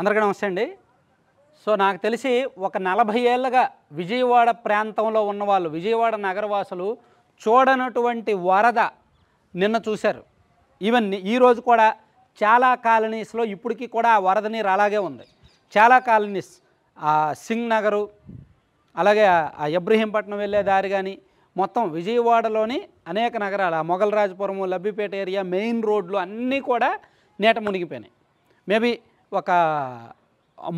అందరికీ నమస్తే అండి సో నాకు తెలిసి ఒక నలభై ఏళ్ళగా విజయవాడ ప్రాంతంలో ఉన్నవాళ్ళు విజయవాడ నగరవాసులు చూడనటువంటి వరద నిన్న చూశారు ఇవన్నీ ఈరోజు కూడా చాలా కాలనీస్లో ఇప్పటికీ కూడా ఆ వరద నీరు అలాగే ఉంది చాలా కాలనీస్ సింగ్ నగరు అలాగే ఆ ఇబ్రహీంపట్నం వెళ్ళే దారి కానీ మొత్తం విజయవాడలోని అనేక నగరాలు ఆ మొఘలరాజపురము లబ్బిపేట ఏరియా మెయిన్ రోడ్లు అన్నీ కూడా నీట మునిగిపోయినాయి మేబీ ఒక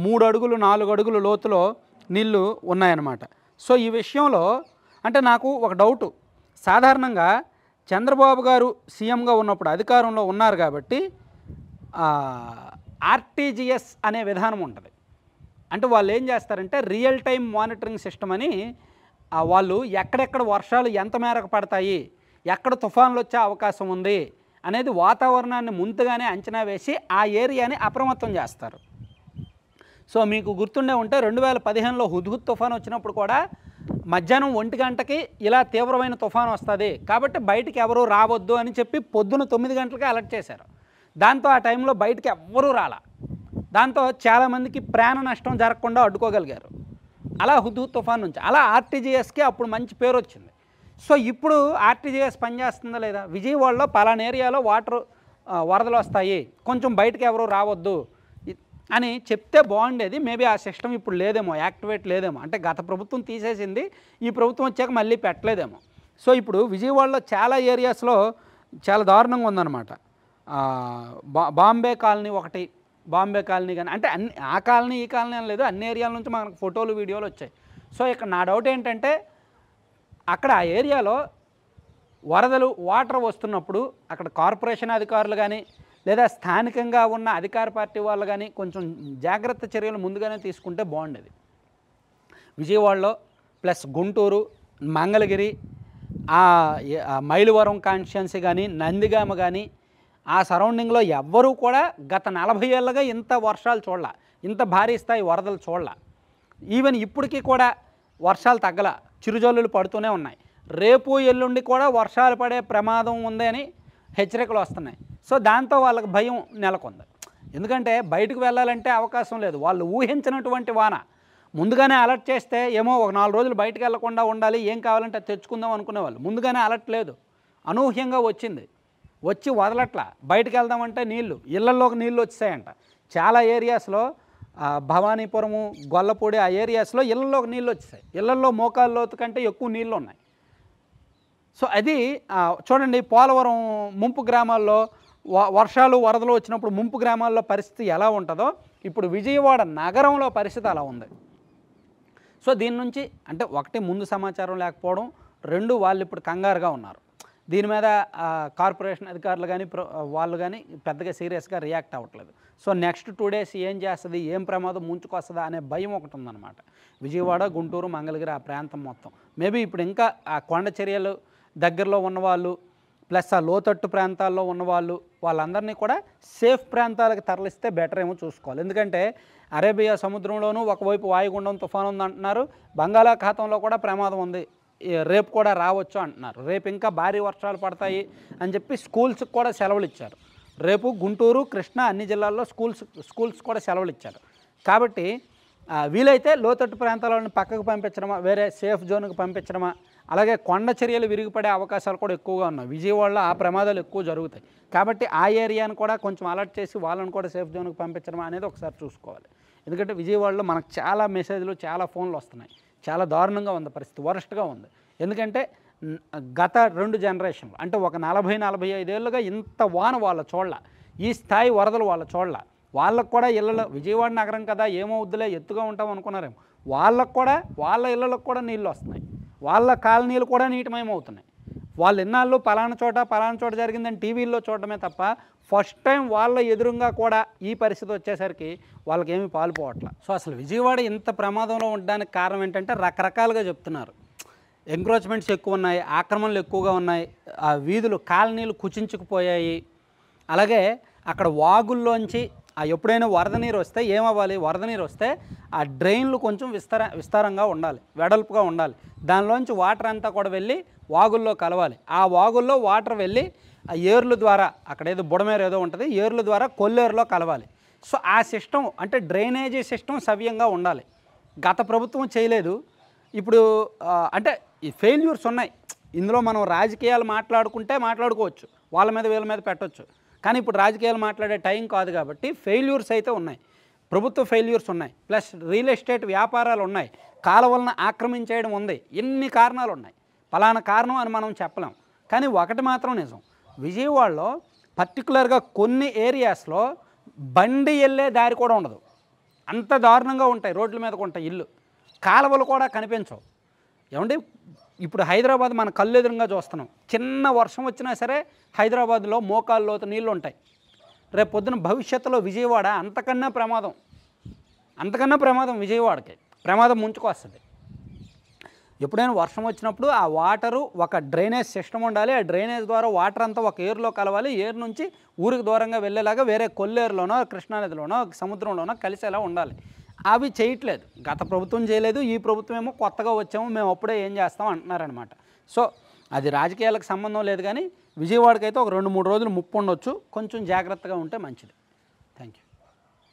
మూడు అడుగులు నాలుగు అడుగులు లోతులో నీళ్లు ఉన్నాయన్నమాట సో ఈ విషయంలో అంటే నాకు ఒక డౌటు సాధారణంగా చంద్రబాబు గారు సీఎంగా ఉన్నప్పుడు అధికారంలో ఉన్నారు కాబట్టి ఆర్టీజీఎస్ అనే విధానం ఉంటుంది అంటే వాళ్ళు ఏం చేస్తారంటే రియల్ టైం మానిటరింగ్ సిస్టమ్ అని వాళ్ళు ఎక్కడెక్కడ వర్షాలు ఎంత మేరకు పడతాయి ఎక్కడ తుఫాన్లు వచ్చే అవకాశం ఉంది అనేది వాతావరణాన్ని ముందుగానే అంచనా వేసి ఆ ఏరియాని అప్రమత్తం చేస్తారు సో మీకు గుర్తుండే ఉంటే రెండు వేల పదిహేనులో హుద్హుద్ తుఫాన్ వచ్చినప్పుడు కూడా మధ్యాహ్నం ఒంటి గంటకి ఇలా తీవ్రమైన తుఫాను వస్తుంది కాబట్టి బయటికి ఎవరూ రావద్దు అని చెప్పి పొద్దున తొమ్మిది గంటలకి అలర్ట్ చేశారు దాంతో ఆ టైంలో బయటికి ఎవ్వరూ రాల దాంతో చాలామందికి ప్రాణ నష్టం జరగకుండా అడ్డుకోగలిగారు అలా హుద్హుద్ తుఫాన్ నుంచి అలా ఆర్టీజీఎస్కి అప్పుడు మంచి పేరు వచ్చింది సో ఇప్పుడు ఆర్టీజీఎస్ పనిచేస్తుందా లేదా విజయవాడలో పలాన్ ఏరియాలో వాటర్ వరదలు వస్తాయి కొంచెం బయటకు ఎవరు రావద్దు అని చెప్తే బాగుండేది మేబీ ఆ సిస్టమ్ ఇప్పుడు లేదేమో యాక్టివేట్ లేదేమో అంటే గత ప్రభుత్వం తీసేసింది ఈ ప్రభుత్వం వచ్చాక మళ్ళీ పెట్టలేదేమో సో ఇప్పుడు విజయవాడలో చాలా ఏరియాస్లో చాలా దారుణంగా ఉందన్నమాట బా బాంబే కాలనీ ఒకటి బాంబే కాలనీ కానీ అంటే అన్ని ఆ కాలనీ ఈ కాలనీ అని లేదు అన్ని ఏరియాల నుంచి మనకు ఫోటోలు వీడియోలు వచ్చాయి సో ఇక్కడ నా డౌట్ ఏంటంటే అక్కడ ఆ ఏరియాలో వరదలు వాటర్ వస్తున్నప్పుడు అక్కడ కార్పొరేషన్ అధికారులు కానీ లేదా స్థానికంగా ఉన్న అధికార పార్టీ వాళ్ళు కానీ కొంచెం జాగ్రత్త చర్యలు ముందుగానే తీసుకుంటే బాగుండేది విజయవాడలో ప్లస్ గుంటూరు మంగళగిరి ఆ మైలువరం కాన్స్టిట్యున్సీ కానీ నందిగామ కానీ ఆ సరౌండింగ్లో ఎవ్వరూ కూడా గత నలభై ఏళ్ళగా ఇంత వర్షాలు చూడాల ఇంత భారీ స్థాయి వరదలు చూడాల ఈవెన్ ఇప్పటికీ కూడా వర్షాలు తగ్గల చిరుజల్లులు పడుతూనే ఉన్నాయి రేపు ఎల్లుండి కూడా వర్షాలు పడే ప్రమాదం ఉంది అని హెచ్చరికలు వస్తున్నాయి సో దాంతో వాళ్ళకి భయం నెలకొంది ఎందుకంటే బయటకు వెళ్ళాలంటే అవకాశం లేదు వాళ్ళు ఊహించినటువంటి వాన ముందుగానే అలర్ట్ చేస్తే ఏమో ఒక నాలుగు రోజులు బయటకు వెళ్లకుండా ఉండాలి ఏం కావాలంటే తెచ్చుకుందాం అనుకునేవాళ్ళు ముందుగానే అలర్ట్ లేదు అనూహ్యంగా వచ్చింది వచ్చి వదలట్లా బయటకు వెళ్దామంటే నీళ్లు ఇళ్లలోకి నీళ్ళు వచ్చాయంట చాలా ఏరియాస్లో భవానీపురము గొల్లపూడి ఆ ఏరియాస్లో ఇళ్లలో నీళ్ళు వచ్చేసాయి ఇళ్లలో మోకాళ్ళ లోతు కంటే ఎక్కువ నీళ్ళు ఉన్నాయి సో అది చూడండి పోలవరం ముంపు గ్రామాల్లో వర్షాలు వరదలు వచ్చినప్పుడు ముంపు గ్రామాల్లో పరిస్థితి ఎలా ఉంటుందో ఇప్పుడు విజయవాడ నగరంలో పరిస్థితి అలా ఉంది సో దీని నుంచి అంటే ఒకటి ముందు సమాచారం లేకపోవడం రెండు వాళ్ళు ఇప్పుడు కంగారుగా ఉన్నారు దీని మీద కార్పొరేషన్ అధికారులు కానీ వాళ్ళు కానీ పెద్దగా సీరియస్గా రియాక్ట్ అవ్వట్లేదు సో నెక్స్ట్ టూ డేస్ ఏం చేస్తుంది ఏం ప్రమాదం ముంచుకొస్తుందా అనే భయం ఒకటి ఉందన్నమాట విజయవాడ గుంటూరు మంగళగిరి ఆ ప్రాంతం మొత్తం మేబీ ఇప్పుడు ఇంకా ఆ కొండ చర్యలు దగ్గరలో ఉన్నవాళ్ళు ప్లస్ ఆ లోతట్టు ప్రాంతాల్లో ఉన్నవాళ్ళు వాళ్ళందరినీ కూడా సేఫ్ ప్రాంతాలకు తరలిస్తే బెటర్ ఏమో చూసుకోవాలి ఎందుకంటే అరేబియా సముద్రంలోనూ ఒకవైపు వాయుగుండం తుఫాను ఉందంటున్నారు బంగాళాఖాతంలో కూడా ప్రమాదం ఉంది రేపు కూడా రావచ్చు అంటున్నారు రేపు ఇంకా భారీ వర్షాలు పడతాయి అని చెప్పి స్కూల్స్కి కూడా సెలవులు ఇచ్చారు రేపు గుంటూరు కృష్ణా అన్ని జిల్లాల్లో స్కూల్స్ స్కూల్స్ కూడా సెలవులు ఇచ్చారు కాబట్టి వీలైతే లోతట్టు ప్రాంతాలను పక్కకు పంపించడమా వేరే సేఫ్ జోన్కి పంపించడమా అలాగే కొండ చర్యలు విరిగిపడే అవకాశాలు కూడా ఎక్కువగా ఉన్నాయి విజయవాడలో ఆ ప్రమాదాలు ఎక్కువ జరుగుతాయి కాబట్టి ఆ ఏరియాను కూడా కొంచెం అలర్ట్ చేసి వాళ్ళని కూడా సేఫ్ జోన్కి పంపించడమా అనేది ఒకసారి చూసుకోవాలి ఎందుకంటే విజయవాడలో మనకు చాలా మెసేజ్లు చాలా ఫోన్లు వస్తున్నాయి చాలా దారుణంగా ఉంది పరిస్థితి వరస్ట్గా ఉంది ఎందుకంటే గత రెండు జనరేషన్లు అంటే ఒక నలభై నలభై ఐదేళ్ళుగా ఇంత వాన వాళ్ళ చూడాల ఈ స్థాయి వరదలు వాళ్ళ చోళ్ళ వాళ్ళకు కూడా ఇళ్ళలో విజయవాడ నగరం కదా ఏమవుద్దులే ఎత్తుగా ఉంటాం అనుకున్నారేమో వాళ్ళకు కూడా వాళ్ళ ఇళ్ళలకు కూడా నీళ్ళు వస్తున్నాయి వాళ్ళ కాలనీలు కూడా నీటిమయం అవుతున్నాయి వాళ్ళు ఎన్నాళ్ళు పలానా చోట పలానా చోట జరిగిందని టీవీల్లో చూడటమే తప్ప ఫస్ట్ టైం వాళ్ళ ఎదురుగా కూడా ఈ పరిస్థితి వచ్చేసరికి వాళ్ళకి ఏమి పాల్పోవట్ల సో అసలు విజయవాడ ఇంత ప్రమాదంలో ఉండడానికి కారణం ఏంటంటే రకరకాలుగా చెప్తున్నారు ఎంక్రోచ్మెంట్స్ ఎక్కువ ఉన్నాయి ఆక్రమణలు ఎక్కువగా ఉన్నాయి ఆ వీధులు కాలనీలు కుచించుకుపోయాయి అలాగే అక్కడ వాగుల్లోంచి ఆ ఎప్పుడైనా వరద నీరు వస్తే ఏమవ్వాలి వరద నీరు వస్తే ఆ డ్రైన్లు కొంచెం విస్తార విస్తారంగా ఉండాలి వెడల్పుగా ఉండాలి దానిలోంచి వాటర్ అంతా కూడా వెళ్ళి వాగుల్లో కలవాలి ఆ వాగుల్లో వాటర్ వెళ్ళి ఆ ఏర్లు ద్వారా అక్కడ ఏదో బుడమేరు ఏదో ఉంటుంది ఏర్లు ద్వారా కొల్లేరులో కలవాలి సో ఆ సిస్టమ్ అంటే డ్రైనేజీ సిస్టమ్ సవ్యంగా ఉండాలి గత ప్రభుత్వం చేయలేదు ఇప్పుడు అంటే ఈ ఫెయిల్యూర్స్ ఉన్నాయి ఇందులో మనం రాజకీయాలు మాట్లాడుకుంటే మాట్లాడుకోవచ్చు వాళ్ళ మీద వీళ్ళ మీద పెట్టవచ్చు కానీ ఇప్పుడు రాజకీయాలు మాట్లాడే టైం కాదు కాబట్టి ఫెయిల్యూర్స్ అయితే ఉన్నాయి ప్రభుత్వ ఫెయిల్యూర్స్ ఉన్నాయి ప్లస్ రియల్ ఎస్టేట్ వ్యాపారాలు ఉన్నాయి కాలువలను ఆక్రమించేయడం ఉంది ఎన్ని కారణాలు ఉన్నాయి ఫలానా కారణం అని మనం చెప్పలేం కానీ ఒకటి మాత్రం నిజం విజయవాడలో పర్టికులర్గా కొన్ని ఏరియాస్లో బండి వెళ్ళే దారి కూడా ఉండదు అంత దారుణంగా ఉంటాయి రోడ్ల మీద ఉంటాయి ఇల్లు కాలువలు కూడా కనిపించవు ఏమంటే ఇప్పుడు హైదరాబాద్ మన కళ్ళు ఎదురుగా చూస్తున్నాం చిన్న వర్షం వచ్చినా సరే హైదరాబాద్లో మోకాలు లోతు నీళ్ళు ఉంటాయి రేపు పొద్దున భవిష్యత్తులో విజయవాడ అంతకన్నా ప్రమాదం అంతకన్నా ప్రమాదం విజయవాడకి ప్రమాదం ముంచుకొస్తుంది ఎప్పుడైనా వర్షం వచ్చినప్పుడు ఆ వాటరు ఒక డ్రైనేజ్ సిస్టమ్ ఉండాలి ఆ డ్రైనేజ్ ద్వారా వాటర్ అంతా ఒక ఏరులో కలవాలి ఏరు నుంచి ఊరికి దూరంగా వెళ్ళేలాగా వేరే కొల్లేరులోనో కృష్ణానదిలోనో సముద్రంలోనో కలిసేలా ఉండాలి అవి చేయట్లేదు గత ప్రభుత్వం చేయలేదు ఈ ప్రభుత్వం ఏమో కొత్తగా వచ్చాము మేము అప్పుడే ఏం చేస్తాం అంటున్నారనమాట సో అది రాజకీయాలకు సంబంధం లేదు కానీ విజయవాడకైతే ఒక రెండు మూడు రోజులు ముప్పు ఉండొచ్చు కొంచెం జాగ్రత్తగా ఉంటే మంచిది థ్యాంక్ యూ